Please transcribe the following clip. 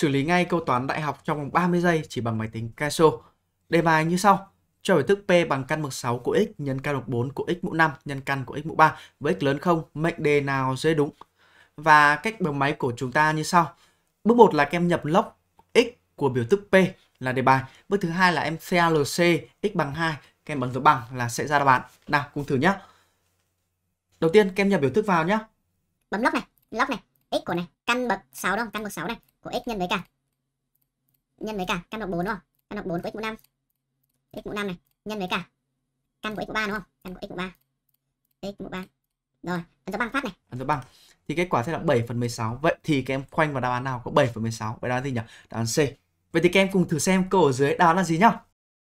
xử lý ngay câu toán đại học trong vòng 30 giây chỉ bằng máy tính Casio. Đề bài như sau. Cho biểu thức P bằng căn bậc 6 của x nhân căn bậc 4 của x mũ 5 nhân căn của x mũ 3 với x lớn 0, mệnh đề nào dễ đúng. Và cách bấm máy của chúng ta như sau. Bước 1 là các em nhập lốc x của biểu thức P là đề bài. Bước thứ hai là em CLC x bằng 2, các em bấm dấu bằng là sẽ ra đáp án. Nào cùng thử nhé. Đầu tiên các em nhập biểu thức vào nhé. Bấm lốc này, lốc này, x của này, căn bậc 6 đúng Căn bậc 6 này của x nhân với cả nhân với cả căn bậc 4 đúng không? Căn bậc 4 của x mũ 5. x mũ 5 này nhân với cả căn của x mũ 3 đúng không? Căn của x mũ 3. x mũ 3. Rồi, ấn dấu bằng phát này. Ấn dấu bằng. Thì kết quả sẽ là 7 phần 16. Vậy thì các em khoanh vào đáp án nào có 7 phần 16? Vậy đáp án gì nhỉ? Đáp án C. Vậy thì các em cùng thử xem câu ở dưới đáp án là gì nhá.